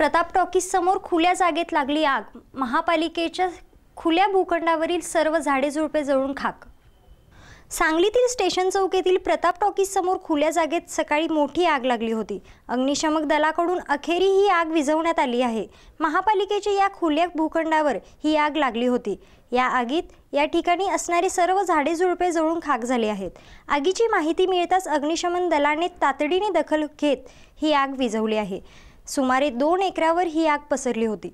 Pratap talkies समोर खुल्या जागेत लागली आग महापालिकेच्या खुल्या भूखंडावरील सर्व झाडे झुडपे जळून खाक सांगलीतील स्टेशन चौकेतील प्रताप टॉकीज समोर खुल्या जागेत सकाळी मोठी आग लागली होती अग्निशमक दलाकडून अखेरी ही आग विझवण्यात आली आहे महापालिकेच्या या खुल्या भूखंडावर ही आग लागली होती या आगीत या ठिकाणी असणारी सर्व झाडे झुडपे जळून खाक झाले आहेत आगीची माहिती मिळताच अग्निशमन दलाने तातडीने दखल घेत ही आग विझवली आहे सुमारे दोन एकरावर ही आग पसरली होती